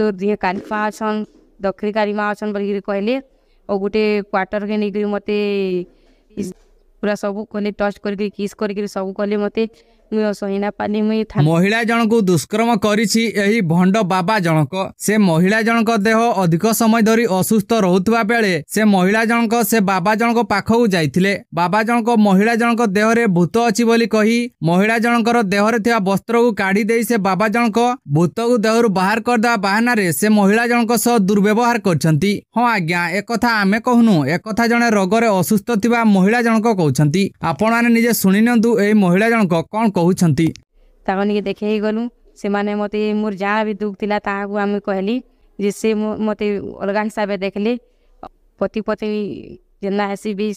ତୋର୍ ଦିହେଁ କାଲିଫା ଅଛନ୍ ଦକ୍ଷିଣକାରୀ ମା' ଅଛନ୍ ବୋଲିକିରି କହିଲେ ଆଉ ଗୋଟେ କ୍ୱାର୍ଟର୍କେ ନେଇକିରି ମୋତେ ପୁରା ସବୁ କଲେ ଟଚ୍ କରିକିରି କିସ୍ କରିକିରି ସବୁ କଲେ ମୋତେ ମହିଳା ଜଣକୁ ଦୁଷ୍କର୍ମ କରିଛି ଏହି ଭଣ୍ଡ ବାବା ଜଣକ ସେ ମହିଳା ଜଣଙ୍କ ଦେହ ଅଧିକ ସମୟ ଧରି ଅସୁସ୍ଥ ରହୁଥିବା ବେଳେ ସେ ମହିଳା ଜଣକ ସେ ବାବା ଜଣଙ୍କ ପାଖକୁ ଯାଇଥିଲେ ବାବା ଜଣକ ମହିଳା ଜଣଙ୍କ ଦେହରେ ଭୂତ ଅଛି ବୋଲି କହି ମହିଳା ଜଣଙ୍କର ଦେହରେ ଥିବା ବସ୍ତ୍ରକୁ କାଢି ଦେଇ ସେ ବାବା ଜଣକ ଭୂତକୁ ଦେହରୁ ବାହାର କରିଦେବା ବାହାନାରେ ସେ ମହିଳା ଜଣଙ୍କ ସହ ଦୁର୍ବ୍ୟବହାର କରିଛନ୍ତି ହଁ ଆଜ୍ଞା ଏକଥା ଆମେ କହୁନୁ ଏକଥା ଜଣେ ରୋଗରେ ଅସୁସ୍ଥ ଥିବା ମହିଳା ଜଣକ କହୁଛନ୍ତି ଆପଣମାନେ ନିଜେ ଶୁଣି ନିଅନ୍ତୁ ଏହି ମହିଳା ଜଣକ କଣ କହୁଛନ୍ତି ତାଙ୍କନିକେ ଦେଖେଇ ଗଲୁ ସେମାନେ ମୋତେ ମୋର ଯାହା ବି ଦୁଃଖ ଥିଲା ତାହାକୁ ଆମେ କହିଲି ଯେ ସେ ମୋତେ ଅଲଗା ହିସାବରେ ଦେଖିଲେ ପତି ପତି ଯେନ୍ତା ହେସି ବି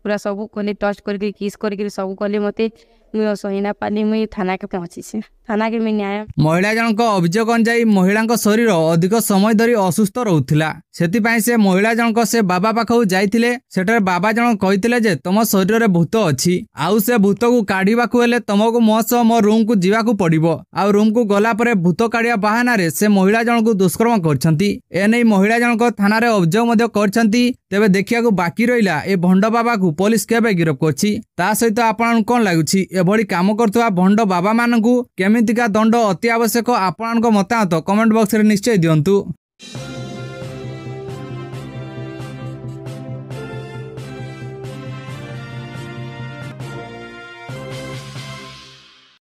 ପୁରା ସବୁ କଲେ ଟଚ୍ କରିକିରି କିସ୍ କରିକିରି ସବୁ କଲେ ମୋତେ ମୁଁ ସହିନାପାଲି ଥାନାକୁ ପହଞ୍ଚିଛି ଥାନାକୁ ମୁଁ ନ୍ୟାୟ ମହିଳା ଜଣଙ୍କ ଅଭିଯୋଗ ଅନୁଯାୟୀ ମହିଳାଙ୍କ ଶରୀର ଅଧିକ ସମୟ ଧରି ଅସୁସ୍ଥ ରହୁଥିଲା ସେଥିପାଇଁ ସେ ମହିଳା ଜଣଙ୍କ ସେ ବାବା ପାଖକୁ ଯାଇଥିଲେ ସେଠାରେ ବାବା ଜଣକ କହିଥିଲେ ଯେ ତମ ଶରୀରରେ ଭୂତ ଅଛି ଆଉ ସେ ଭୂତକୁ କାଢିବାକୁ ହେଲେ ତମକୁ ମୋ ସହ ମୋ ରୁମକୁ ଯିବାକୁ ପଡିବ ଆଉ ରୁମକୁ ଗଲା ପରେ ଭୂତ କାଢିବା ବାହାନାରେ ସେ ମହିଳା ଜଣଙ୍କୁ ଦୁଷ୍କର୍ମ କରିଛନ୍ତି ଏନେଇ ମହିଳା ଜଣଙ୍କ ଥାନାରେ ଅଭିଯୋଗ ମଧ୍ୟ କରିଛନ୍ତି ତେବେ ଦେଖିବାକୁ ବାକି ରହିଲା ଏ ଭଣ୍ଡ ବାବାକୁ ପୋଲିସ କେବେ ଗିରଫ କରିଛି ତା ସହିତ ଆପଣଙ୍କୁ କ'ଣ ଲାଗୁଛି ଏ ଏଭଳି କାମ କରୁଥିବା ଭଣ୍ଡ ବାବାମାନଙ୍କୁ କେମିତିକା ଦଣ୍ଡ ଅତି ଆବଶ୍ୟକ ଆପଣଙ୍କ ମତାମତ କମେଣ୍ଟ ବକ୍ସରେ ନିଶ୍ଚୟ ଦିଅନ୍ତୁ